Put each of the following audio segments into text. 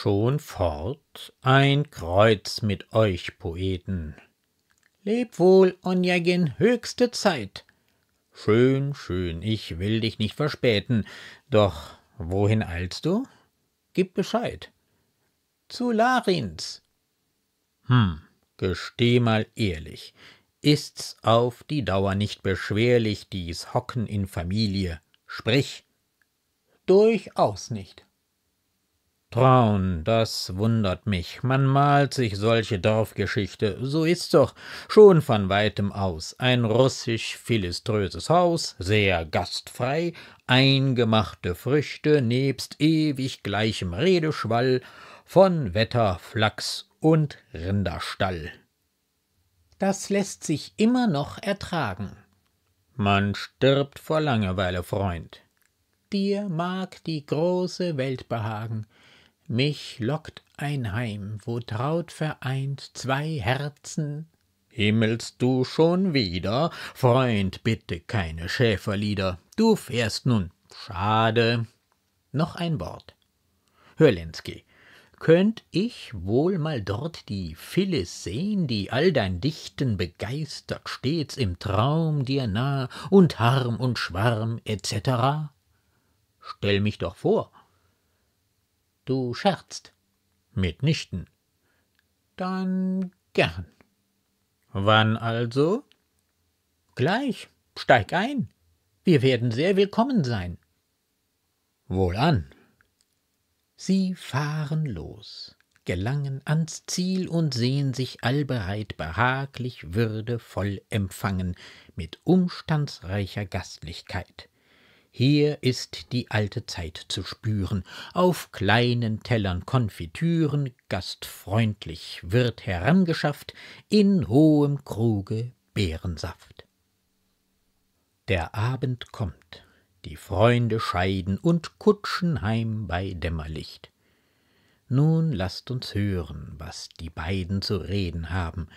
schon fort, ein Kreuz mit euch Poeten. Leb wohl, Onjagin, höchste Zeit. Schön, schön, ich will dich nicht verspäten, doch wohin eilst du? Gib Bescheid. Zu Larins. Hm, gesteh mal ehrlich, ist's auf die Dauer nicht beschwerlich, dies Hocken in Familie? Sprich. Durchaus nicht. Traun, das wundert mich. Man malt sich solche Dorfgeschichte, so ist's doch, schon von weitem aus. Ein russisch-philiströses Haus, sehr gastfrei, eingemachte Früchte, nebst ewig gleichem Redeschwall von Wetter, Flachs und Rinderstall. Das lässt sich immer noch ertragen. Man stirbt vor Langeweile, Freund. Dir mag die große Welt behagen, mich lockt ein Heim, wo traut vereint zwei Herzen. Himmelst du schon wieder? Freund, bitte keine Schäferlieder. Du fährst nun. Schade. Noch ein Wort. Hör, Lenski, könnt ich wohl mal dort die Phyllis sehen, die all dein Dichten begeistert, stets im Traum dir nah und Harm und Schwarm etc.? Stell mich doch vor, Du scherzt. Mitnichten. Dann gern. Wann also? Gleich. Steig ein. Wir werden sehr willkommen sein. Wohlan. Sie fahren los, gelangen ans Ziel und sehen sich allbereit behaglich würdevoll empfangen mit umstandsreicher Gastlichkeit. Hier ist die alte Zeit zu spüren, auf kleinen Tellern Konfitüren, gastfreundlich wird herangeschafft, in hohem Kruge Beerensaft. Der Abend kommt, die Freunde scheiden und kutschen heim bei Dämmerlicht. Nun lasst uns hören, was die beiden zu reden haben.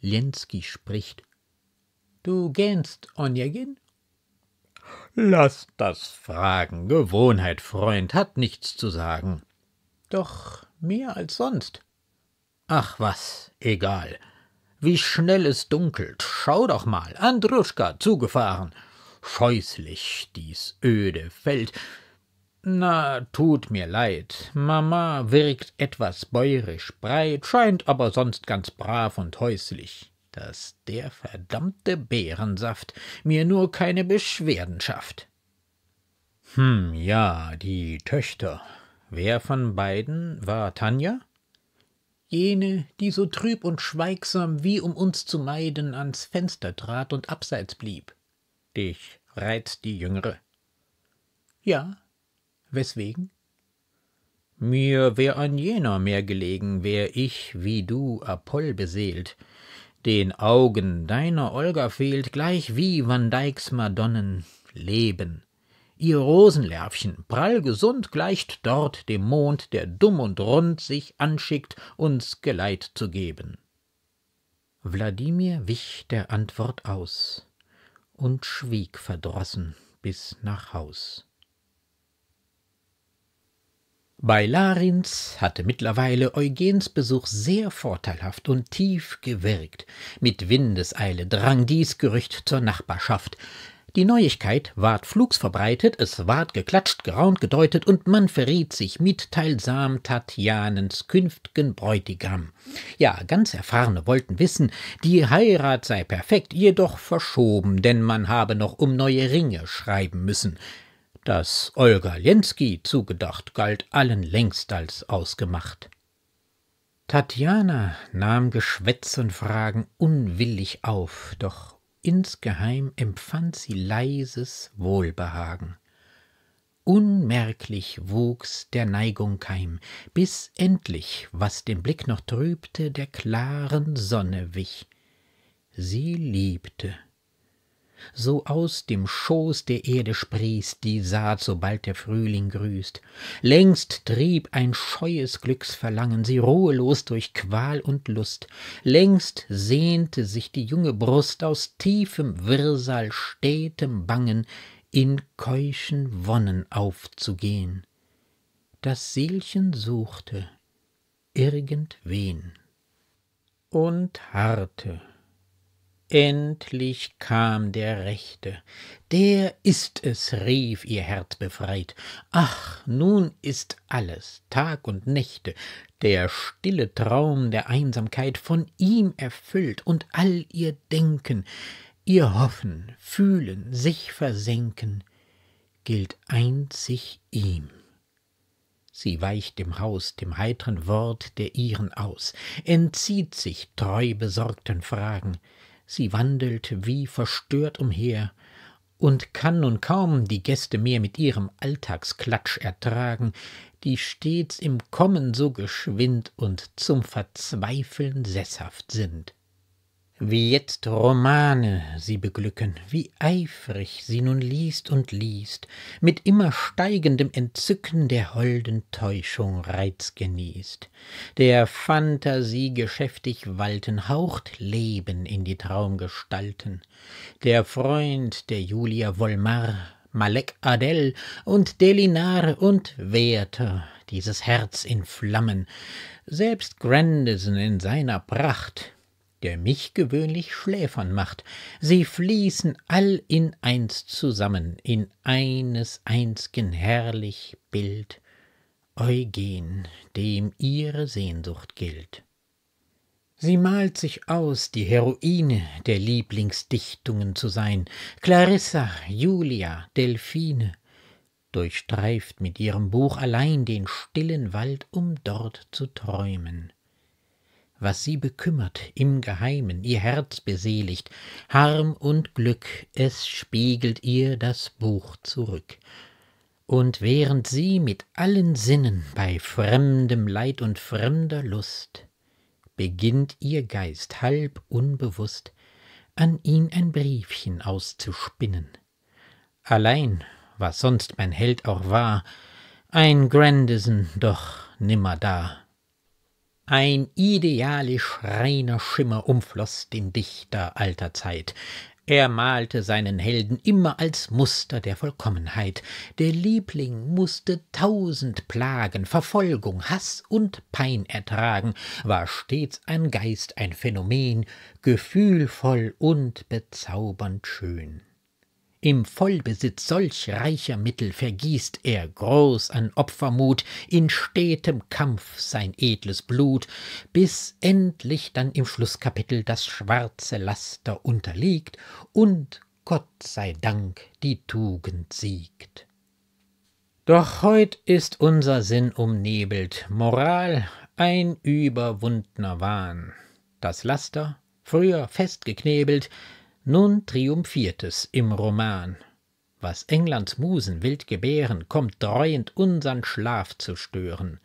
Lenski spricht. Du gähnst, Onjegin, Lass das fragen. Gewohnheit, Freund, hat nichts zu sagen. Doch mehr als sonst. Ach was, egal. Wie schnell es dunkelt. Schau doch mal. Andruschka zugefahren. Scheußlich dies öde Feld. Na, tut mir leid. Mama wirkt etwas bäurisch breit, scheint aber sonst ganz brav und häuslich dass der verdammte Bärensaft mir nur keine Beschwerden schafft. Hm, ja, die Töchter. Wer von beiden war Tanja? Jene, die so trüb und schweigsam, wie um uns zu meiden, ans Fenster trat und abseits blieb. Dich reizt die Jüngere. Ja, weswegen? Mir wär an jener mehr gelegen, wär ich wie du Apoll beseelt, den Augen deiner Olga fehlt, gleich wie Van Dycks Madonnen, Leben. Ihr Rosenlärvchen, prall gesund, gleicht dort dem Mond, der dumm und rund sich anschickt, uns Geleit zu geben. Wladimir wich der Antwort aus und schwieg verdrossen bis nach Haus. Bei Larins hatte mittlerweile Eugens Besuch sehr vorteilhaft und tief gewirkt. Mit Windeseile drang dies Gerücht zur Nachbarschaft. Die Neuigkeit ward flugs verbreitet, es ward geklatscht, geraunt, gedeutet, und man verriet sich mitteilsam Tatjanens künftgen Bräutigam. Ja, ganz Erfahrene wollten wissen, die Heirat sei perfekt, jedoch verschoben, denn man habe noch um neue Ringe schreiben müssen das Olga Lenski zugedacht, galt allen längst als ausgemacht. Tatjana nahm Geschwätz und Fragen unwillig auf, doch insgeheim empfand sie leises Wohlbehagen. Unmerklich wuchs der Neigung Keim, bis endlich, was den Blick noch trübte, der klaren Sonne wich. Sie liebte so aus dem Schoß der Erde sprießt die Saat, sobald der Frühling grüßt. Längst trieb ein scheues Glücksverlangen sie ruhelos durch Qual und Lust, längst sehnte sich die junge Brust aus tiefem Wirrsal, stetem Bangen, in keuschen Wonnen aufzugehen. Das Seelchen suchte irgendwen und harrte Endlich kam der Rechte. Der ist es, rief ihr Herz befreit. Ach, nun ist alles, Tag und Nächte, der stille Traum der Einsamkeit von ihm erfüllt und all ihr Denken, ihr Hoffen, Fühlen, sich versenken, gilt einzig ihm. Sie weicht dem Haus, dem heitren Wort der ihren aus, entzieht sich treu besorgten Fragen, sie wandelt wie verstört umher und kann nun kaum die Gäste mehr mit ihrem Alltagsklatsch ertragen, die stets im Kommen so geschwind und zum Verzweifeln sesshaft sind wie jetzt Romane sie beglücken, wie eifrig sie nun liest und liest, mit immer steigendem Entzücken der holden Täuschung Reiz genießt, der Phantasie geschäftig walten, haucht Leben in die Traumgestalten, der Freund der Julia Volmar, Malek Adel und Delinar und Werther, dieses Herz in Flammen, selbst Grandison in seiner Pracht, der mich gewöhnlich schläfern macht. Sie fließen all in eins zusammen, in eines einz'gen herrlich Bild. Eugen, dem ihre Sehnsucht gilt. Sie malt sich aus, die Heroine der Lieblingsdichtungen zu sein, Clarissa, Julia, Delphine, durchstreift mit ihrem Buch allein den stillen Wald, um dort zu träumen was sie bekümmert, im Geheimen, ihr Herz beseligt, Harm und Glück, es spiegelt ihr das Buch zurück. Und während sie mit allen Sinnen bei fremdem Leid und fremder Lust, beginnt ihr Geist halb unbewusst an ihn ein Briefchen auszuspinnen. Allein, was sonst mein Held auch war, ein Grandison doch nimmer da. Ein idealisch reiner Schimmer umfloß den Dichter alter Zeit. Er malte seinen Helden immer als Muster der Vollkommenheit. Der Liebling mußte tausend Plagen, Verfolgung, Hass und Pein ertragen, war stets ein Geist, ein Phänomen, gefühlvoll und bezaubernd schön. Im Vollbesitz solch reicher Mittel vergießt er groß an Opfermut, in stetem Kampf sein edles Blut, bis endlich dann im Schlusskapitel das schwarze Laster unterliegt und Gott sei Dank die Tugend siegt. Doch heut ist unser Sinn umnebelt, Moral ein überwundner Wahn, das Laster, früher festgeknebelt, nun triumphiert es im Roman. Was Englands Musen wild gebären, kommt dreuend unsern Schlaf zu stören.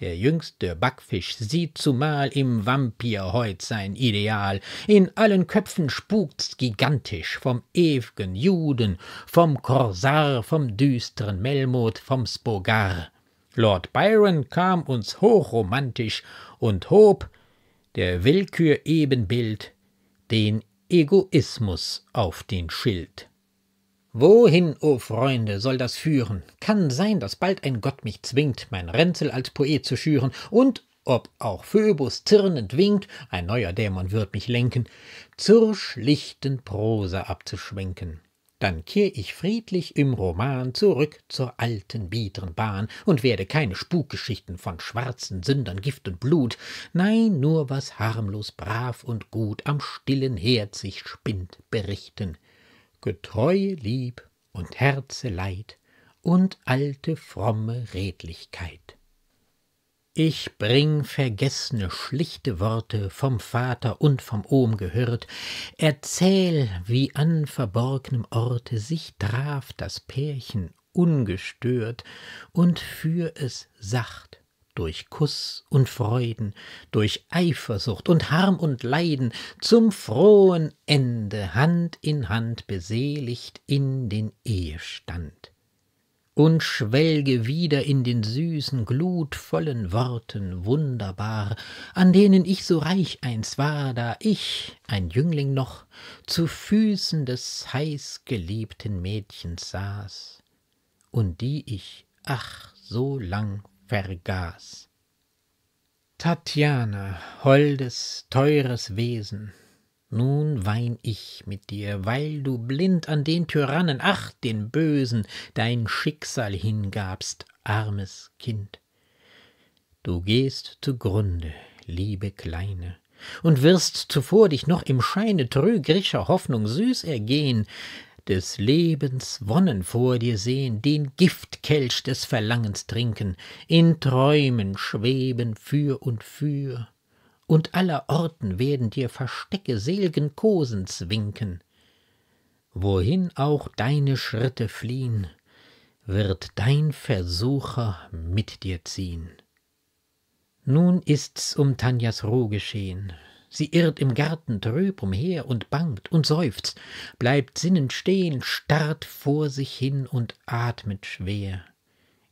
Der jüngste Backfisch sieht zumal im Vampir heut sein Ideal. In allen Köpfen spukt's gigantisch vom ew'gen Juden, vom Korsar, vom düsteren Melmot, vom Spogar. Lord Byron kam uns hochromantisch und hob der Willkür Ebenbild, den Egoismus auf den Schild. Wohin, o oh Freunde, soll das führen? Kann sein, dass bald ein Gott mich zwingt, mein Ränzel als Poet zu schüren, und ob auch Phöbus zirnend winkt, ein neuer Dämon wird mich lenken, zur schlichten Prosa abzuschwenken dann kehr ich friedlich im Roman zurück zur alten biedren Bahn und werde keine Spukgeschichten von schwarzen Sündern, Gift und Blut, nein, nur was harmlos, brav und gut am stillen Herd sich spinnt, berichten. Getreue Lieb und Herzeleid und alte fromme Redlichkeit. Ich bring vergessene schlichte Worte vom Vater und vom Ohm gehört, erzähl, wie an verborgnem Orte sich traf das Pärchen ungestört und führ es sacht durch Kuss und Freuden, durch Eifersucht und Harm und Leiden zum frohen Ende Hand in Hand beseligt in den Ehestand und schwelge wieder in den süßen, glutvollen Worten wunderbar, an denen ich so reich einst war, da ich, ein Jüngling noch, zu Füßen des heißgeliebten Mädchens saß, und die ich, ach, so lang vergaß. Tatjana, holdes, teures Wesen, nun wein ich mit dir, weil du blind an den Tyrannen, ach, den Bösen, dein Schicksal hingabst, armes Kind. Du gehst zugrunde, liebe Kleine, und wirst zuvor dich noch im Scheine trügerischer Hoffnung süß ergehen, des Lebens Wonnen vor dir sehen, den Giftkelch des Verlangens trinken, in Träumen schweben für und für, und aller Orten werden dir Verstecke selgen Kosens winken. Wohin auch deine Schritte fliehen, wird dein Versucher mit dir ziehen. Nun ist's um Tanjas Ruh geschehen. Sie irrt im Garten trüb umher und bangt und seufzt, bleibt sinnend stehen, starrt vor sich hin und atmet schwer.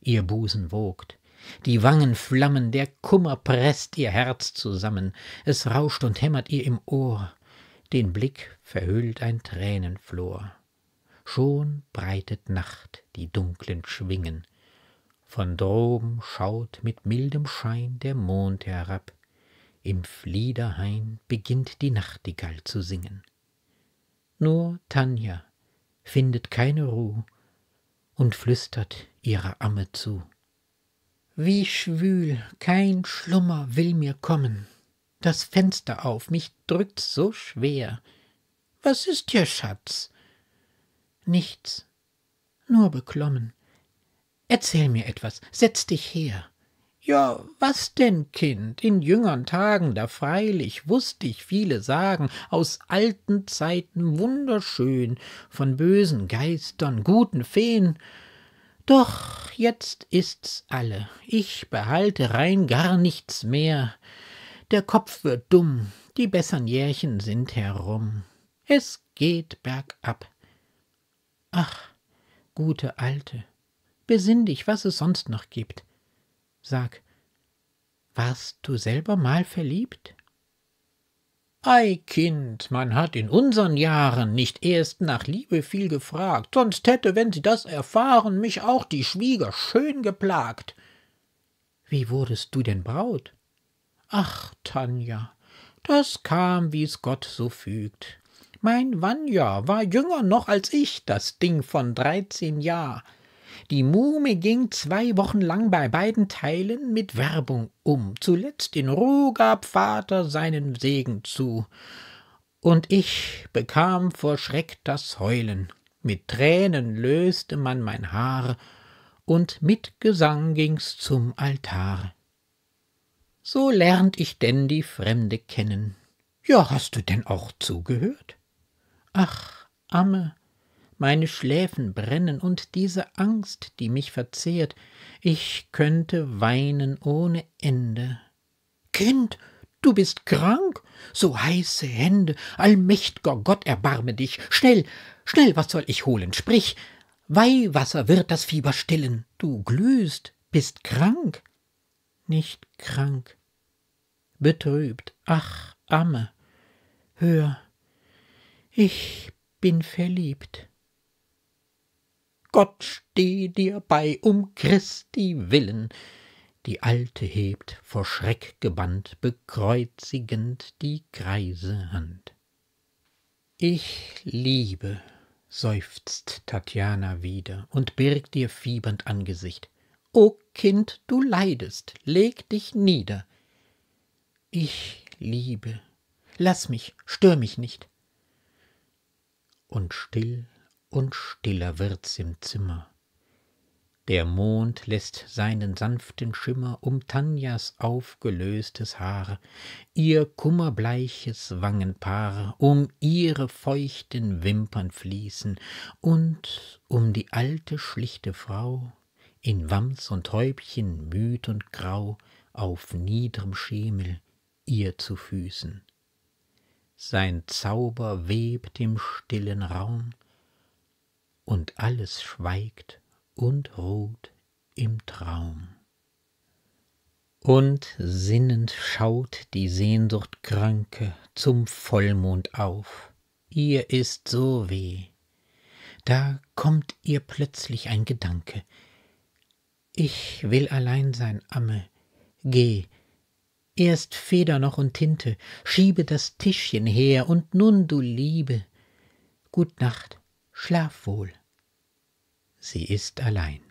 Ihr Busen wogt. Die Wangen flammen, der Kummer presst ihr Herz zusammen, es rauscht und hämmert ihr im Ohr, den Blick verhüllt ein Tränenflor. Schon breitet Nacht die dunklen Schwingen, von droben schaut mit mildem Schein der Mond herab, im Fliederhain beginnt die Nachtigall zu singen. Nur Tanja findet keine Ruh und flüstert ihrer Amme zu. Wie schwül, kein Schlummer will mir kommen. Das Fenster auf, mich drückt's so schwer. Was ist dir, Schatz? Nichts, nur beklommen. Erzähl mir etwas, setz dich her. Ja, was denn, Kind? In jüngern Tagen, da freilich wußt ich viele sagen, aus alten Zeiten wunderschön, von bösen Geistern, guten Feen, doch jetzt ist's alle, ich behalte rein gar nichts mehr. Der Kopf wird dumm, die bessern Jährchen sind herum. Es geht bergab. Ach, gute Alte, besinn dich, was es sonst noch gibt. Sag, warst du selber mal verliebt? Ei, Kind, man hat in unsern Jahren nicht erst nach Liebe viel gefragt, sonst hätte, wenn sie das erfahren, mich auch die Schwieger schön geplagt. Wie wurdest du denn Braut? Ach, Tanja, das kam, wie's Gott so fügt. Mein Wanja war jünger noch als ich, das Ding von dreizehn Jahr. Die Muhme ging zwei Wochen lang bei beiden Teilen mit Werbung um. Zuletzt in Ruhe gab Vater seinen Segen zu. Und ich bekam vor Schreck das Heulen. Mit Tränen löste man mein Haar, und mit Gesang ging's zum Altar. So lernt ich denn die Fremde kennen. Ja, hast du denn auch zugehört? Ach, Amme, meine Schläfen brennen und diese Angst, die mich verzehrt, ich könnte weinen ohne Ende. Kind, du bist krank, so heiße Hände, allmächt'ger Gott, erbarme dich, schnell, schnell, was soll ich holen, sprich, Weihwasser wird das Fieber stillen, du glühst, bist krank, nicht krank, betrübt, ach, Amme, hör, ich bin verliebt. Gott steh dir bei, um Christi willen. Die Alte hebt, vor Schreck gebannt, bekreuzigend die greise Hand. Ich liebe, seufzt Tatjana wieder und birgt ihr fiebernd Angesicht. O Kind, du leidest, leg dich nieder. Ich liebe, lass mich, stör mich nicht. Und still und stiller wird's im Zimmer. Der Mond lässt seinen sanften Schimmer um Tanjas aufgelöstes Haar, ihr kummerbleiches Wangenpaar, um ihre feuchten Wimpern fließen und um die alte schlichte Frau in Wams und Häubchen müd und grau auf niedrem Schemel ihr zu Füßen. Sein Zauber webt im stillen Raum, und alles schweigt und ruht im Traum. Und sinnend schaut die Sehnsuchtkranke zum Vollmond auf, ihr ist so weh, da kommt ihr plötzlich ein Gedanke, ich will allein sein, Amme, geh, erst Feder noch und Tinte, schiebe das Tischchen her, und nun, du Liebe, gut Nacht, schlaf wohl sie ist allein.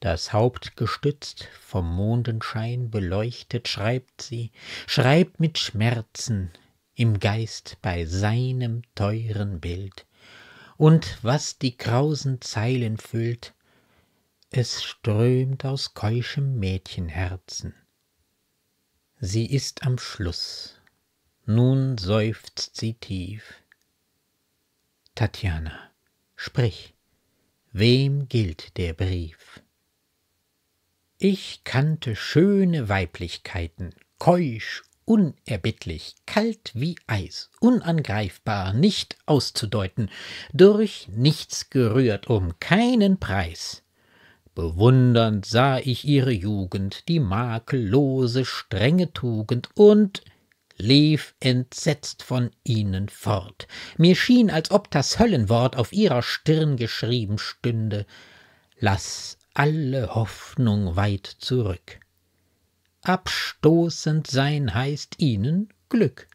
Das Haupt gestützt, vom Mondenschein beleuchtet, schreibt sie, schreibt mit Schmerzen im Geist bei seinem teuren Bild, und was die krausen Zeilen füllt, es strömt aus keuschem Mädchenherzen. Sie ist am Schluss, nun seufzt sie tief. Tatjana, sprich, Wem gilt der Brief? Ich kannte schöne Weiblichkeiten, keusch, unerbittlich, kalt wie Eis, unangreifbar, nicht auszudeuten, durch nichts gerührt, um keinen Preis. Bewundernd sah ich ihre Jugend, die makellose, strenge Tugend, und lief entsetzt von ihnen fort. Mir schien, als ob das Höllenwort auf ihrer Stirn geschrieben stünde. Lass alle Hoffnung weit zurück. Abstoßend sein heißt ihnen Glück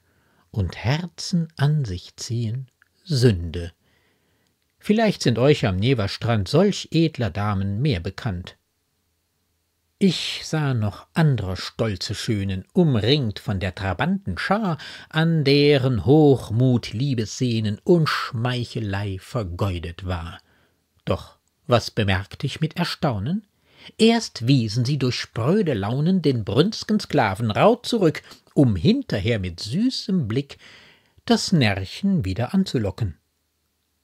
und Herzen an sich ziehen Sünde. Vielleicht sind euch am Neverstrand solch edler Damen mehr bekannt. Ich sah noch andere stolze Schönen, umringt von der Trabantenschar, an deren Hochmut, Liebessehnen und Schmeichelei vergeudet war. Doch was bemerkte ich mit Erstaunen? Erst wiesen sie durch spröde Launen den brünst'gen Sklaven rau zurück, um hinterher mit süßem Blick das Närrchen wieder anzulocken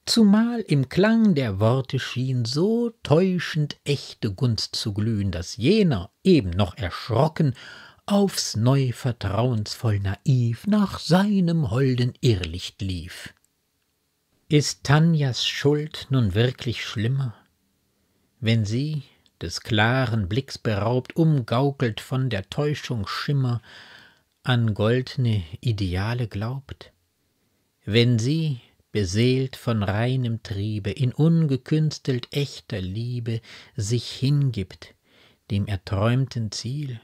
zumal im Klang der Worte schien so täuschend echte Gunst zu glühen, daß jener, eben noch erschrocken, aufs neu vertrauensvoll naiv nach seinem holden Irrlicht lief. Ist Tanjas Schuld nun wirklich schlimmer, wenn sie, des klaren Blicks beraubt, umgaukelt von der Täuschung Schimmer, an goldne Ideale glaubt? Wenn sie, beseelt von reinem Triebe, in ungekünstelt echter Liebe sich hingibt dem erträumten Ziel,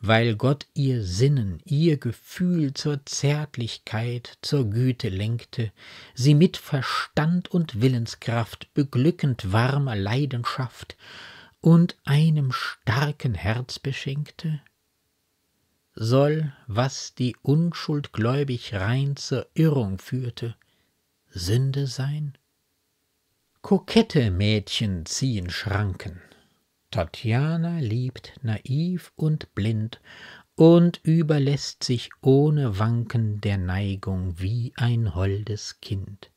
weil Gott ihr Sinnen, ihr Gefühl zur Zärtlichkeit, zur Güte lenkte, sie mit Verstand und Willenskraft beglückend warmer Leidenschaft und einem starken Herz beschenkte? Soll, was die Unschuld gläubig rein zur Irrung führte, Sünde sein? Kokette Mädchen ziehen Schranken. Tatjana liebt naiv und blind und überlässt sich ohne Wanken der Neigung wie ein holdes Kind.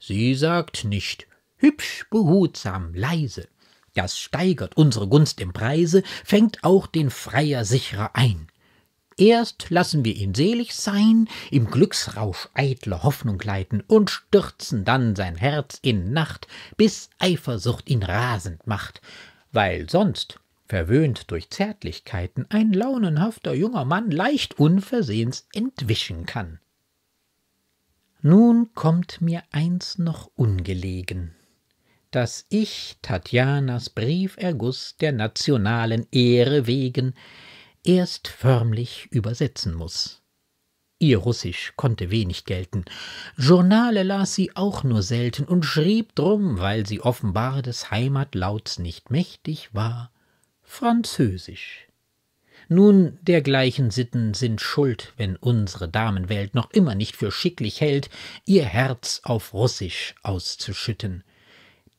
Sie sagt nicht hübsch, behutsam, leise, das steigert unsere Gunst im Preise, fängt auch den Freier sicherer ein. Erst lassen wir ihn selig sein, im Glücksrausch eitler Hoffnung leiten und stürzen dann sein Herz in Nacht, bis Eifersucht ihn rasend macht, weil sonst, verwöhnt durch Zärtlichkeiten, ein launenhafter junger Mann leicht unversehens entwischen kann. Nun kommt mir eins noch ungelegen, dass ich Tatjanas Brieferguss der nationalen Ehre wegen erst förmlich übersetzen muß. Ihr Russisch konnte wenig gelten. Journale las sie auch nur selten und schrieb drum, weil sie offenbar des Heimatlauts nicht mächtig war, Französisch. Nun, dergleichen Sitten sind schuld, wenn unsere Damenwelt noch immer nicht für schicklich hält, ihr Herz auf Russisch auszuschütten.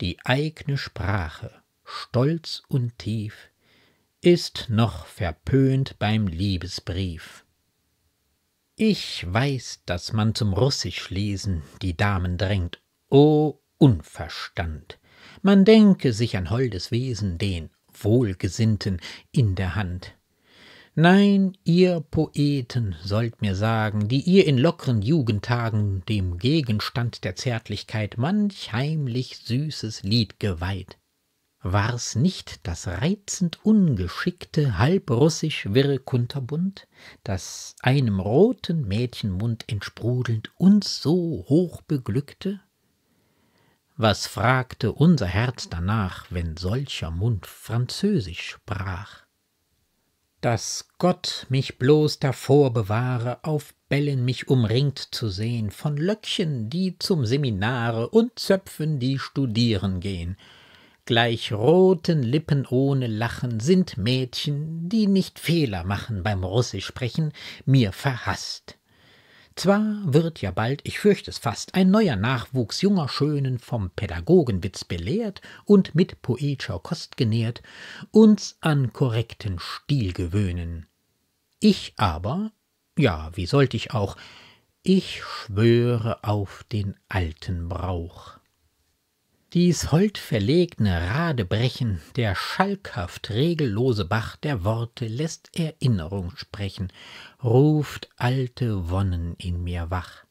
Die eigne Sprache, stolz und tief, ist noch verpönt beim Liebesbrief. Ich weiß, dass man zum Russischlesen die Damen drängt. O Unverstand! Man denke sich ein holdes Wesen, den Wohlgesinnten in der Hand. Nein, ihr Poeten sollt mir sagen, die ihr in lockeren Jugendtagen dem Gegenstand der Zärtlichkeit manch heimlich süßes Lied geweiht war's nicht das reizend ungeschickte, halbrussisch wirre Kunterbund, das einem roten Mädchenmund entsprudelnd uns so hoch beglückte? Was fragte unser Herz danach, wenn solcher Mund Französisch sprach? Dass Gott mich bloß davor bewahre, auf Bällen mich umringt zu sehen, von Löckchen, die zum Seminare und Zöpfen, die studieren gehen, gleich roten Lippen ohne Lachen sind Mädchen, die nicht Fehler machen beim Russisch sprechen, mir verhaßt. Zwar wird ja bald, ich fürchte es fast, ein neuer Nachwuchs junger Schönen vom Pädagogenwitz belehrt und mit poetischer Kost genährt, uns an korrekten Stil gewöhnen. Ich aber, ja, wie sollte ich auch, ich schwöre auf den alten Brauch. Dies holdverlegne Radebrechen, der schalkhaft regellose Bach der Worte lässt Erinnerung sprechen, ruft alte Wonnen in mir wach.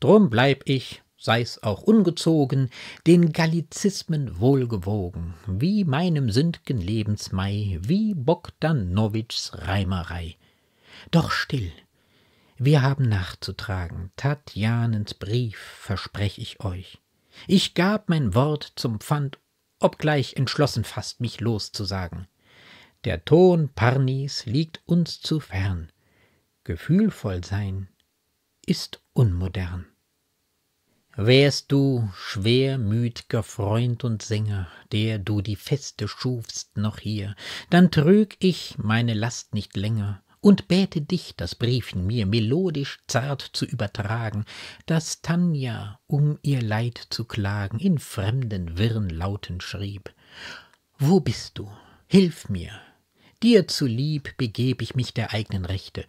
Drum bleib ich, sei's auch ungezogen, den Gallizismen wohlgewogen, wie meinem sünd'gen Lebensmai, wie Bogdanowitschs Reimerei. Doch still, wir haben nachzutragen, Tatjanens Brief versprech ich euch. Ich gab mein Wort zum Pfand, obgleich entschlossen fast, mich loszusagen. Der Ton Parnis liegt uns zu fern. Gefühlvoll sein ist unmodern. Wärst du schwermütger Freund und Sänger, der du die Feste schufst noch hier, dann trüg ich meine Last nicht länger, und bäte dich, das Briefchen mir melodisch zart zu übertragen, das Tanja, um ihr Leid zu klagen, in fremden, wirren Lauten schrieb. Wo bist du? Hilf mir! Dir zulieb begeb ich mich der eignen Rechte.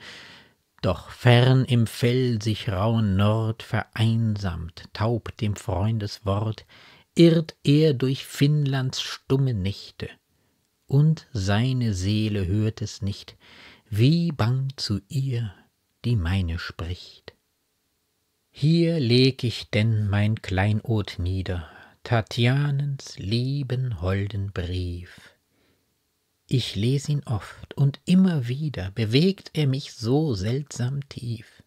Doch fern im felsig rauen Nord vereinsamt, taub dem Freundeswort, irrt er durch Finnlands stumme Nächte. Und seine Seele hört es nicht, wie bang zu ihr die meine spricht. Hier leg ich denn mein Kleinod nieder, Tatjanens lieben holden Brief. Ich les ihn oft und immer wieder bewegt er mich so seltsam tief.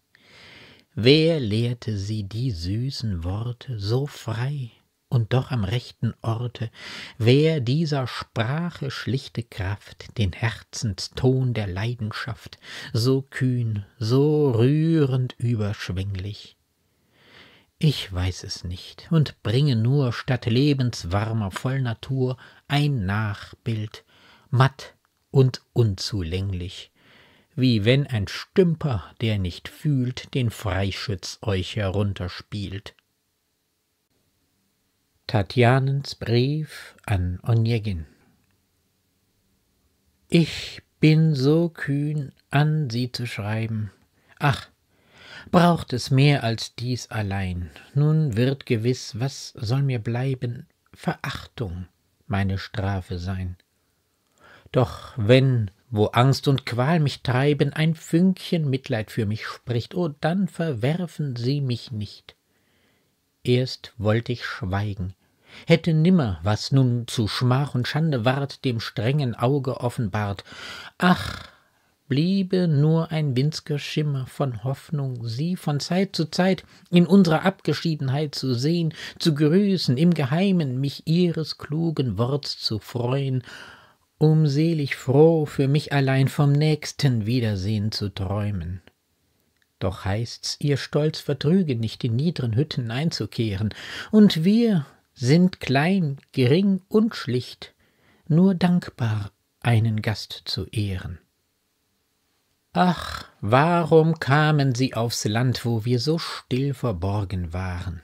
Wer lehrte sie die süßen Worte so frei, und doch am rechten Orte, wer dieser Sprache schlichte Kraft, den Herzenston der Leidenschaft, so kühn, so rührend überschwänglich. Ich weiß es nicht und bringe nur statt lebenswarmer Vollnatur ein Nachbild, matt und unzulänglich, wie wenn ein Stümper, der nicht fühlt, den Freischütz euch herunterspielt. Tatjanens Brief an Onegin. Ich bin so kühn, an sie zu schreiben. Ach, braucht es mehr als dies allein. Nun wird gewiss, was soll mir bleiben, Verachtung meine Strafe sein. Doch wenn, wo Angst und Qual mich treiben, ein Fünkchen Mitleid für mich spricht, o oh, dann verwerfen sie mich nicht. Erst wollt ich schweigen, hätte nimmer, was nun zu Schmach und Schande ward, dem strengen Auge offenbart. Ach, bliebe nur ein winzger Schimmer von Hoffnung, sie von Zeit zu Zeit in unserer Abgeschiedenheit zu sehen, zu grüßen, im Geheimen mich ihres klugen Worts zu freuen, um selig froh für mich allein vom nächsten Wiedersehen zu träumen. Doch heißt's, ihr Stolz vertrüge nicht, in niedren Hütten einzukehren, und wir, sind klein, gering und schlicht, nur dankbar einen Gast zu ehren. Ach, warum kamen sie aufs Land, wo wir so still verborgen waren?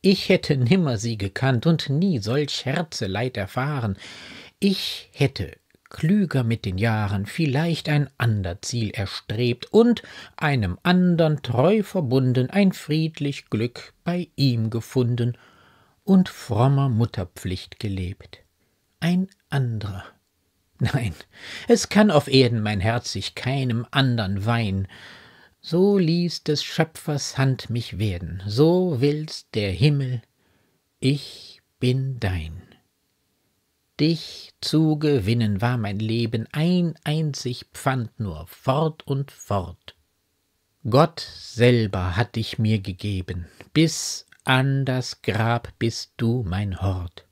Ich hätte nimmer sie gekannt und nie solch Herzeleid erfahren. Ich hätte, klüger mit den Jahren, vielleicht ein ander Ziel erstrebt und einem andern treu verbunden ein friedlich Glück bei ihm gefunden und frommer Mutterpflicht gelebt. Ein anderer. Nein, es kann auf Erden mein Herz sich keinem andern weihn. So ließ des Schöpfers Hand mich werden, so will's der Himmel, ich bin dein. Dich zu gewinnen war mein Leben, ein einzig Pfand nur, fort und fort. Gott selber hat dich mir gegeben, bis an das Grab bist du mein Hort.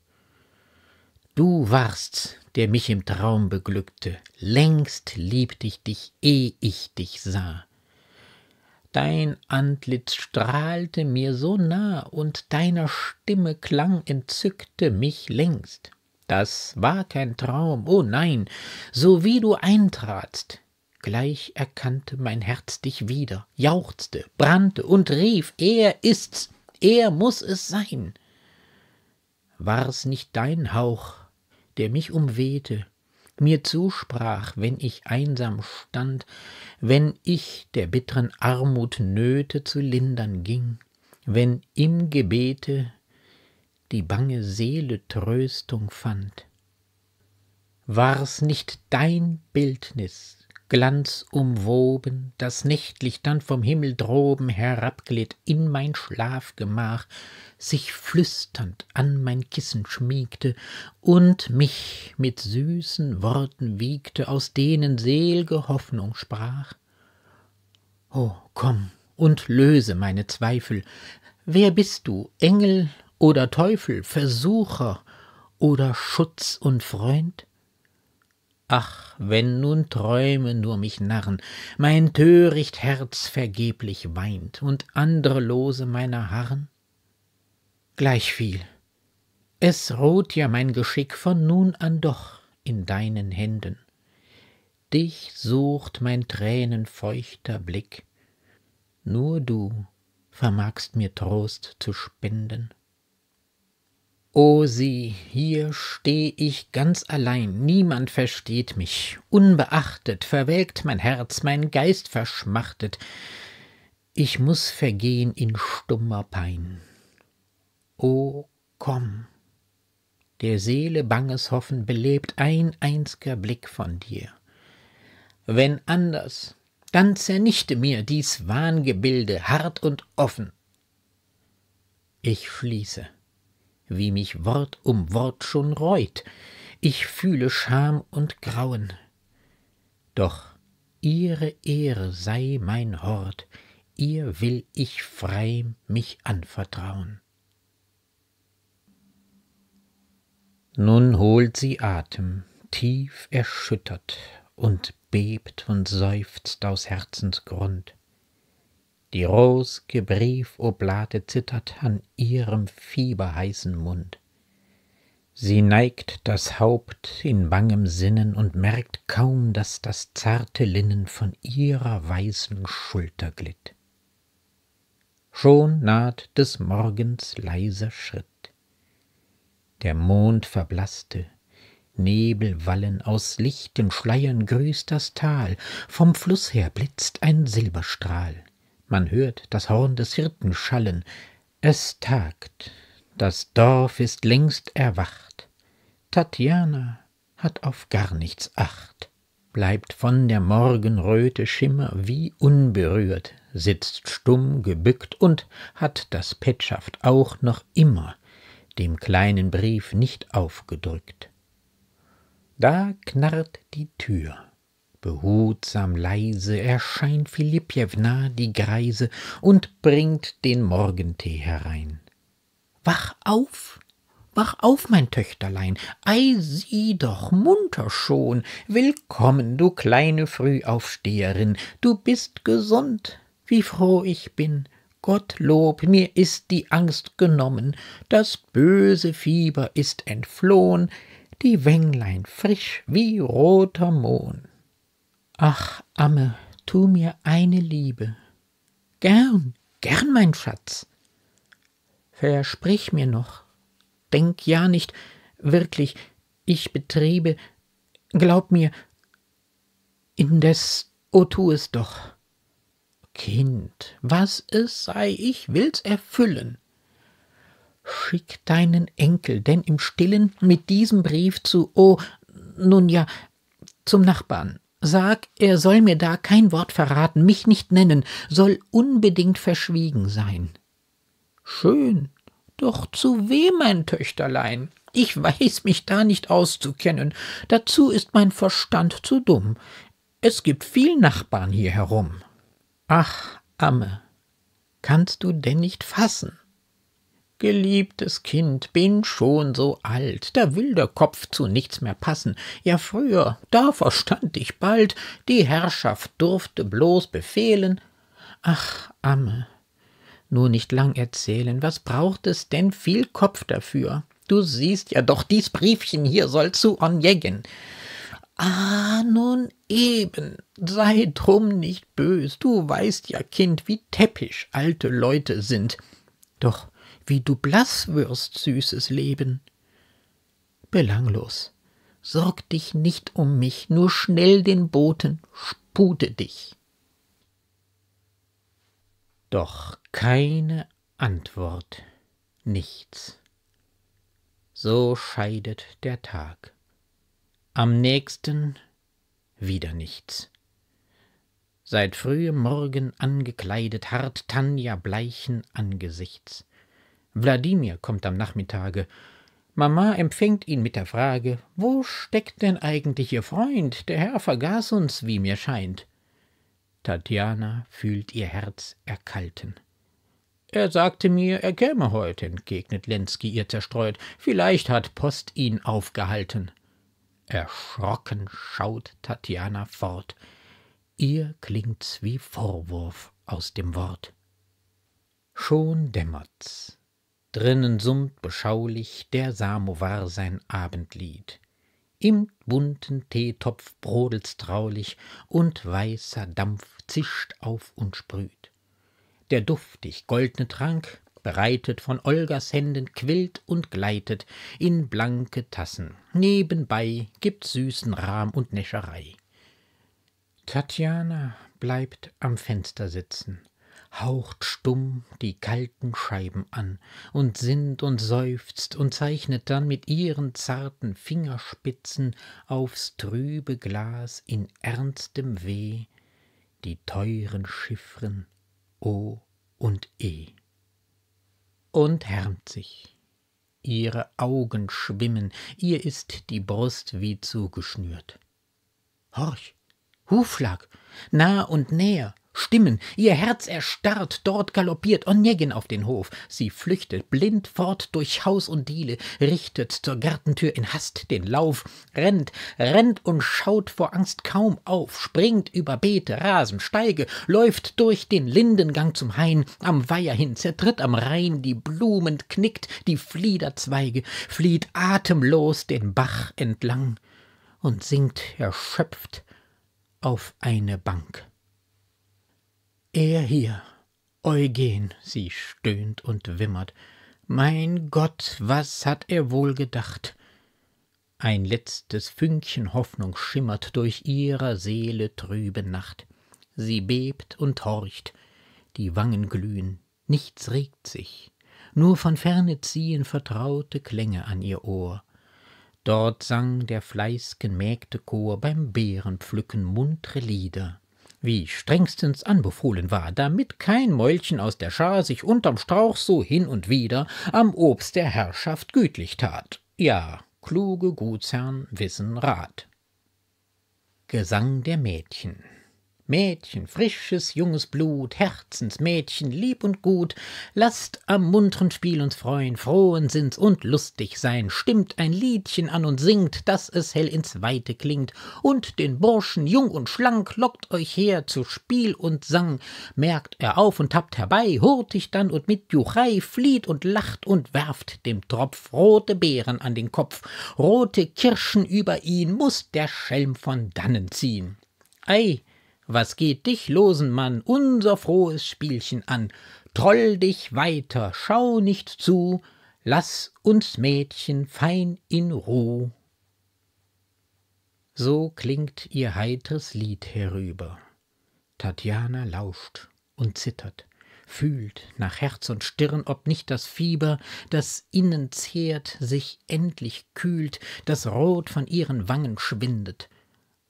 Du warst's, der mich im Traum beglückte, längst liebte ich dich, eh ich dich sah. Dein Antlitz strahlte mir so nah, und deiner Stimme Klang entzückte mich längst. Das war kein Traum, oh nein, so wie du eintratst, gleich erkannte mein Herz dich wieder, jauchzte, brannte und rief, er ist's, er muß es sein. War's nicht dein Hauch, der mich umwehte, mir zusprach, wenn ich einsam stand, wenn ich der bittern Armut Nöte zu lindern ging, wenn im Gebete die bange Seele Tröstung fand. War's nicht dein Bildnis, glanzumwoben, das nächtlich dann vom Himmel droben herabglitt in mein Schlafgemach, sich flüsternd an mein Kissen schmiegte und mich mit süßen Worten wiegte, aus denen selge Hoffnung sprach. Oh, komm und löse meine Zweifel. Wer bist du, Engel oder Teufel, Versucher oder Schutz und Freund? Ach, wenn nun Träume nur mich narren, mein töricht Herz vergeblich weint und andre Lose meiner harren? Gleichviel, es ruht ja mein Geschick von nun an doch in deinen Händen. Dich sucht mein tränenfeuchter Blick, nur du vermagst mir Trost zu spenden. O oh, sieh, hier steh ich ganz allein, niemand versteht mich, unbeachtet, verwelkt mein Herz, mein Geist verschmachtet, ich muß vergehen in stummer Pein. O oh, komm, der Seele banges Hoffen belebt ein einzger Blick von dir. Wenn anders, dann zernichte mir dies Wahngebilde hart und offen. Ich schließe wie mich Wort um Wort schon reut. Ich fühle Scham und Grauen. Doch ihre Ehre sei mein Hort, ihr will ich frei mich anvertrauen. Nun holt sie Atem, tief erschüttert, und bebt und seufzt aus Herzensgrund. Die rosige Briefoblate zittert an ihrem fieberheißen Mund. Sie neigt das Haupt in bangem Sinnen und merkt kaum, daß das zarte Linnen von ihrer weißen Schulter glitt. Schon naht des Morgens leiser Schritt. Der Mond verblasste, Nebelwallen aus lichten Schleiern grüßt das Tal, vom Fluss her blitzt ein Silberstrahl man hört das Horn des Hirten schallen, es tagt, das Dorf ist längst erwacht, Tatjana hat auf gar nichts Acht, bleibt von der Morgenröte Schimmer wie unberührt, sitzt stumm gebückt und hat das Petschaft auch noch immer dem kleinen Brief nicht aufgedrückt. Da knarrt die Tür. Behutsam leise erscheint Filippjewna, die Greise, und bringt den Morgentee herein. Wach auf! Wach auf, mein Töchterlein, ei sieh doch munter schon, willkommen, du kleine Frühaufsteherin, du bist gesund, wie froh ich bin, Gottlob, mir ist die Angst genommen, das böse Fieber ist entflohen, die Wänglein frisch wie roter Mohn. Ach, Amme, tu mir eine Liebe. Gern, gern, mein Schatz. Versprich mir noch. Denk ja nicht, wirklich, ich betriebe, glaub mir, indes, o oh, tu es doch. Kind, was es sei, ich will's erfüllen. Schick deinen Enkel denn im Stillen mit diesem Brief zu, o, oh, nun ja, zum Nachbarn, Sag, er soll mir da kein Wort verraten, mich nicht nennen, soll unbedingt verschwiegen sein. Schön, doch zu wem, mein Töchterlein? Ich weiß mich da nicht auszukennen, dazu ist mein Verstand zu dumm. Es gibt viel Nachbarn hier herum. Ach, Amme, kannst du denn nicht fassen? Geliebtes Kind, bin schon so alt, da will der Kopf zu nichts mehr passen. Ja, früher, da verstand ich bald, die Herrschaft durfte bloß befehlen. Ach, Amme, nur nicht lang erzählen, was braucht es denn viel Kopf dafür? Du siehst ja doch, dies Briefchen hier soll zu Onjeggen. Ah, nun eben, sei drum nicht bös, du weißt ja, Kind, wie täppisch alte Leute sind. Doch wie du blass wirst, süßes Leben. Belanglos. Sorg dich nicht um mich, nur schnell den Boten, spute dich. Doch keine Antwort, nichts. So scheidet der Tag. Am nächsten wieder nichts. Seit frühem Morgen angekleidet, hart Tanja bleichen Angesichts. Wladimir kommt am Nachmittage. Mama empfängt ihn mit der Frage, wo steckt denn eigentlich Ihr Freund? Der Herr vergaß uns, wie mir scheint. Tatjana fühlt ihr Herz erkalten. Er sagte mir, er käme heute, entgegnet Lenski ihr zerstreut. Vielleicht hat Post ihn aufgehalten. Erschrocken schaut Tatjana fort. Ihr klingt's wie Vorwurf aus dem Wort. Schon dämmert's drinnen summt beschaulich der Samowar sein Abendlied. Im bunten Teetopf brodelt's traulich und weißer Dampf zischt auf und sprüht. Der duftig goldne Trank, bereitet von Olgas Händen, quillt und gleitet in blanke Tassen. Nebenbei gibt's süßen Rahm und Näscherei. Tatjana bleibt am Fenster sitzen haucht stumm die kalten Scheiben an und sinnt und seufzt und zeichnet dann mit ihren zarten Fingerspitzen aufs trübe Glas in ernstem Weh die teuren Chiffren O und E. Und härmt sich. Ihre Augen schwimmen, ihr ist die Brust wie zugeschnürt. Horch, Hufschlag, nah und näher, Stimmen, ihr Herz erstarrt, dort galoppiert Onegin auf den Hof. Sie flüchtet blind fort durch Haus und Diele, richtet zur Gartentür in Hast den Lauf, rennt, rennt und schaut vor Angst kaum auf, springt über Beete, Rasen, Steige, läuft durch den Lindengang zum Hain, am Weiher hin, zertritt am Rhein die Blumen, knickt die Fliederzweige, flieht atemlos den Bach entlang und sinkt erschöpft auf eine Bank. Er hier, Eugen, sie stöhnt und wimmert. Mein Gott, was hat er wohl gedacht? Ein letztes Fünkchen Hoffnung schimmert durch ihrer Seele trübe Nacht. Sie bebt und horcht, die Wangen glühen, nichts regt sich, nur von ferne ziehen vertraute Klänge an ihr Ohr. Dort sang der fleiß'gen Mägdechor beim Beerenpflücken muntre Lieder wie strengstens anbefohlen war, damit kein Mäulchen aus der Schar sich unterm Strauch so hin und wieder am Obst der Herrschaft gütlich tat. Ja, kluge Gutsherren wissen Rat. Gesang der Mädchen Mädchen, frisches, junges Blut, Herzensmädchen, lieb und gut, lasst am muntren Spiel uns freuen, frohen Sinns und lustig sein, stimmt ein Liedchen an und singt, dass es hell ins Weite klingt, und den Burschen, jung und schlank, lockt euch her zu Spiel und Sang, merkt er auf und tappt herbei, hurtig dann und mit Juchai flieht und lacht und werft dem Tropf rote Beeren an den Kopf, rote Kirschen über ihn, muß der Schelm von dannen ziehen. Ei, was geht dich, losen Mann, unser frohes Spielchen an? Troll dich weiter, schau nicht zu, lass uns Mädchen fein in Ruh. So klingt ihr heitres Lied herüber. Tatjana lauscht und zittert, fühlt nach Herz und Stirn, ob nicht das Fieber, das innen zehrt, sich endlich kühlt, das Rot von ihren Wangen schwindet.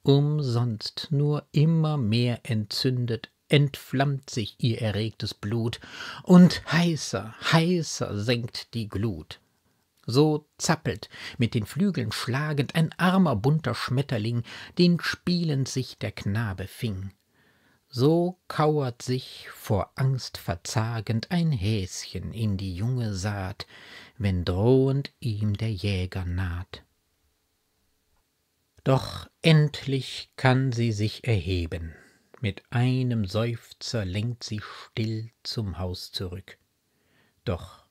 Umsonst, nur immer mehr entzündet, entflammt sich ihr erregtes Blut, und heißer, heißer senkt die Glut. So zappelt, mit den Flügeln schlagend, ein armer bunter Schmetterling, den spielend sich der Knabe fing. So kauert sich, vor Angst verzagend, ein Häschen in die junge Saat, wenn drohend ihm der Jäger naht. Doch endlich kann sie sich erheben. Mit einem Seufzer lenkt sie still zum Haus zurück. Doch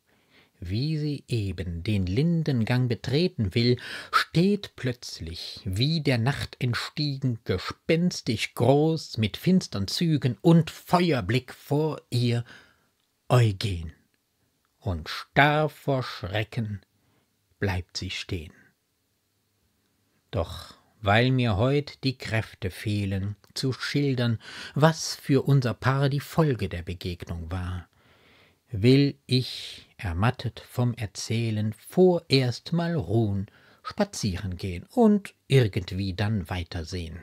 wie sie eben den Lindengang betreten will, steht plötzlich, wie der Nacht entstiegen, gespenstig groß, mit finstern Zügen und Feuerblick vor ihr Eugen. Und starr vor Schrecken bleibt sie stehen. Doch weil mir heut die Kräfte fehlen, zu schildern, was für unser Paar die Folge der Begegnung war. Will ich, ermattet vom Erzählen, vorerst mal ruhen, spazieren gehen und irgendwie dann weitersehen.